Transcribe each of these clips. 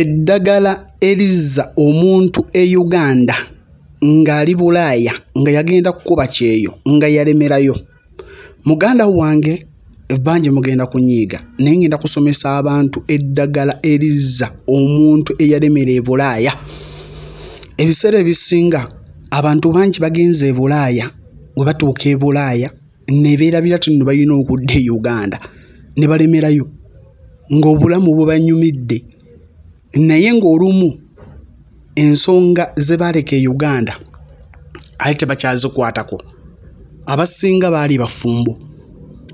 eddagala erizza omuntu e uganda ng'ali bulaaya nga yagenda kukuba kyeyo nga yalemerayo muganda wange ebbanje mugenda kunyiiga naye ngenda kusomesa abantu eddagala erizza omuntu eyalemera e bulaaya ebiseera ebisinga abantu bangi bagenza e bulaaya we batuuka e bulaaya ne beerabira ti nno balina okudda e uganda ne balemerayo ng'obulamu bwe banyumidde naye ng'olumu ensonga ze baaleka e uganda ali tebakyazikwatako abasinga baali bafumbo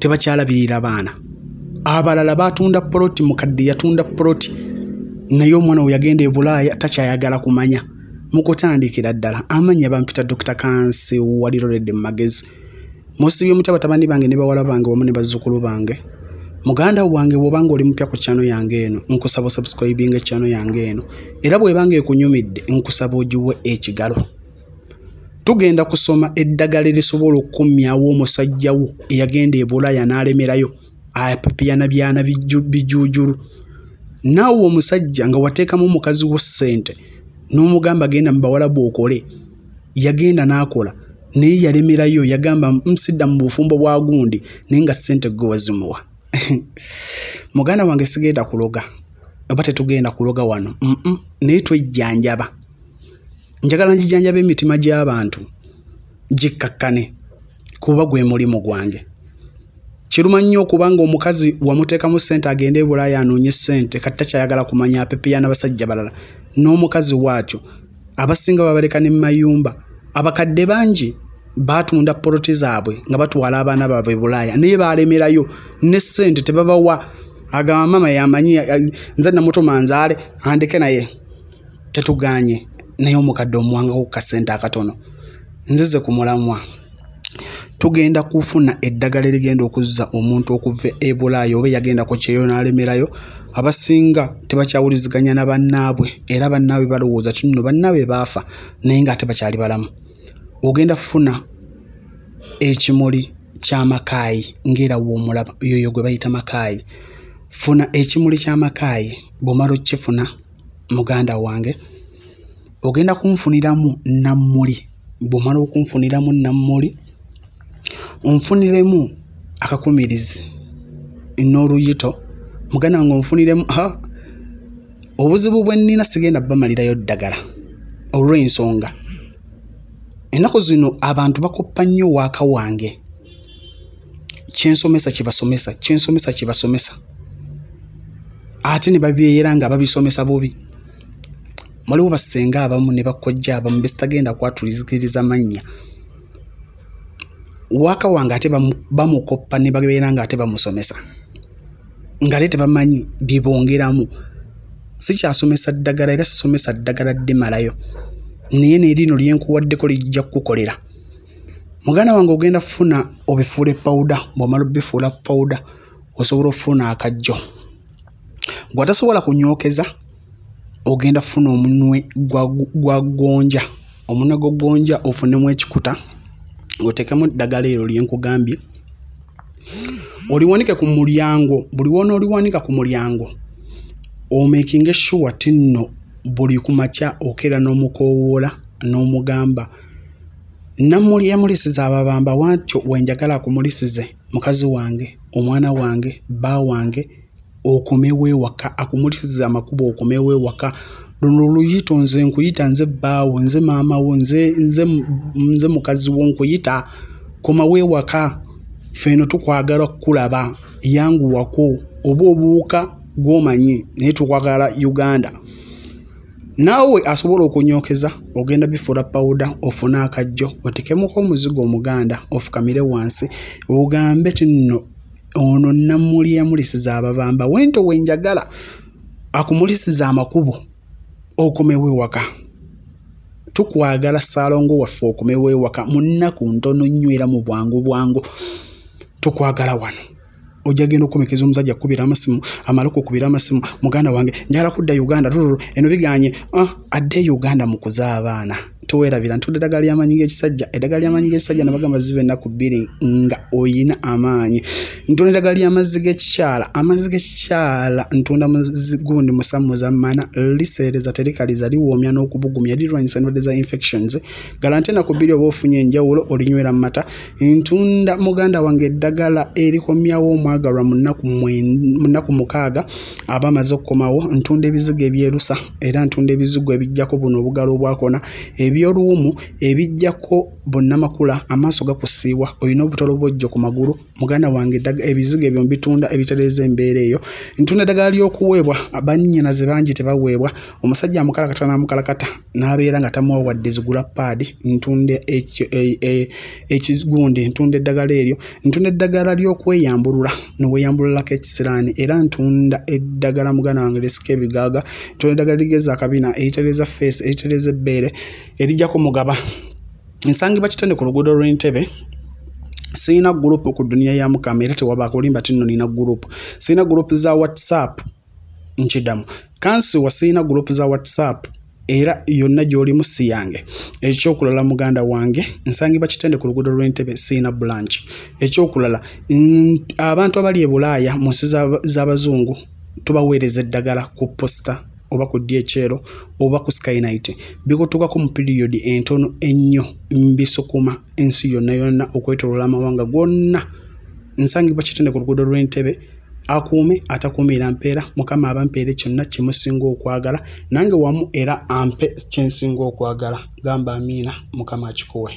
tebakyalabirira baana abalala batunda poloti mukadde yatunda poloti naye omwana we yagenda e bulaaya takyayagala kumanya mukutandikira ddala amanyi abampita dr kansi waliroledde mu magezi musibye omuti abatabani bange ne bawala bange wamu ne bazzukulu bange muganda wange bwobanga oli mupya ku kyano yange eno nkusaba osubscribinga ekyano yange eno era bwebanga ekunyumidde nkusaba ogiwe ekigalo tugenda kusoma eddagala erisobola okukumyawo omusajja wo eyagenda ebulaya n'alemerayo apapyanabyana bijuujulu naawe omusajja nga wateekamu omukazi wo ssente n'omugamba genda mu bawala bwokole yagenda n'akola naye yalemerayo yagamba nsidda mu bufumbo bwa gundi naye nga ssente gwe wazimuwa muganda wange sigenda kuloga oba tetugenda kuloga wano naye twejjanjaba njagala njijanjaba emitima gy'abantu gikkakkane kuba gwe mulimu gwange kiruma nnyo okuba nga omukazi wamuteekamu ssente agende ebulaaya anoonye ssente kati takyayagala kumanya apepeya n'abasajja balala n'omukazi waatyo abasinga babaleka ne mu mayumba abakadde bangi batunda poloti zaabwe nga batwala abaana baabwe e bulaaya naye baalemerayo ne ssente tebabawa agamba maama yamanyi nze namuto manzaale andeke naye tetuganye naye omukadde omuwangako kukasente akatono nzize ku mulamwa tugenda kufuna eddagala erigenda okuzza omuntu okuva e bulaaya oba yagenda ku kyeyo n'alemerayo abasinga tebakyawuliziganya na bannaabwe era bannaabwe balowooza kino bannaabwe baafa naye nga tebakyali balamu ogenda kufuna ekimuli kyamakaayi ngaera womulaba yoyo gwe bayita makaayi funa ekimuli kyamakaayi bwomala okkifuna muganda wange ogenda kunfuniramu nammuli bwomala okunfuniramu nammuli onfuniremu akakumirizi n'oluyito muganda wange onfuniremu obuzibu bwe nnina sigenda bamalirayo ddagala olw'ensonga ennaku zino abantu bakoppa nnyo waaka wange kyensomesa kyebasomesa kyensomesa kyebasomesa ate ne babyeyera nga babisomesa bubi muliwo basenga abamu ne bakojja abamu besitagenda kwatulizikiriza mannya waaka wange ate bamukoppa ne babeera nga ate bamusomesa ngaate tebamanyi bibongeramu sikyasomesa ddagala era sisomesa ddagala ddimalayo naye neriino lyenkuwaddeko lijja kukukolera muganda wange ogenda kufuna obifuula epawuda bwomala obifuula pawuda osobola okufuna akajjo gwatasobola kunyokeza ogenda kufuna omunwe gwagonja omunwe gogonja ofunemu ekikuta ngaotekemu eddagala eryo lyenkugambye oliwanike ku mulyango buli wona oliwanika ku mulyango omakinge sure ti nno buli kumakya okeera n'omukowoola n'omugamba namuli yamulisiza ababamba wantyo wenjagala akumulisize mukazi wange omwana wange bba wange okomewewaka akumulisize amakubo okomewewaka luno luyito nze nkuyita nze bbaawo nze maamawo nze mukazi wo nkuyita komawewaka feno tukwagala kukulaba yanguwako oba obuuka gwomanyi naye tukwagala uganda naawe asobola okunyokeza ogenda bifuula pawuda ofune akajjo otekemuko omuzigo omuganda ofukamire wansi ogambe tino ono namuli yamulisiza ababamba wento wenjagala akumulisiza amakubo okomewe waka tukwagala salongo waffe okomewe waka munaku ntono nnywera mu bwangu bwangu tukwagala wano ojja genda okukomekeza omusajja kkubira amasimu amale okukubira amasimu muganda wange njala kudda uganda lululu eno biganye ah, adde uganda mu kuza abaana towerabira ntuda eddagala lyamanyi g'ekisajja eddagala lyamanyi g'ekisajja nabagamba ziba ennaku bbiri nga oyina amaanyi ntunda eddagala lyamazzi g'ekikyala amazzi g'ekikyala ntunda muzi gundi musamuza mana liseereza terikaliza liwoomya n'okubugumya lirwanyisa endwadde za infections gala nti ennaku bbiri oba ofunye enjawulo olinywera mu mata ntunda muganda wange eddagala erikomyawo omwa mwagalwa munaku mukaaga aba amaze okukomawo ntunda ebizigo ebyerusa era ntunda ebizigo ebijjako buno obugalo obwakona ebyoluwumu ebijjako bonnamakula amaaso gakusiibwa olina obutalo bwojjo ku magulu muganda wange ebizigo ebyo mubitunda ebitereeza embeera eyo ntunda eddagala lyokuweebwa bannyanaze bangi tebaweebwa omusajja amukalakata n'amukalakata n'abeera nga tamuwa wadde zigula paadi ntunda e, e, ekigundi ntunda eddagala eryo ntunda eddagala ly'okweyambulula niweyambululako ekisiraani era ntunda eddagala muganda wange lisika ebigaaga ntunda eddagala ligeza akabina eritereza feesi eritereza ebbeere erijjaku mugaba nsangibwa kitende ku luguudo lw'entebe siina gurupu ku duniya ya mukama era tewabaako limba tino nina gurupu siina gurupu za whatsapp nkidamu kansiwa siina gurupu za whatsapp era yonna gy'olimu si yange ekyokulala muganda wange nsangibwa kitende ku luguudo lw'entebe siina blanch ekyokulala mm, abantu abali e bulaaya mu nsi z'abazungu tubaweereza eddagala ku posta oba ku dhekyero oba ku skynit bikutukako mu piriyodi entono ennyo mbisukuma ensi yonna yonna okwetoloola amawanga gonna nsangibwa kitende ku luguudo lw'entebe akuume atakuume era mpeera mukama aba mpeere kyonna kyemusinga okwagala nange wamu era ampe kyensinga okwagala gamba amiina mukama akikuwe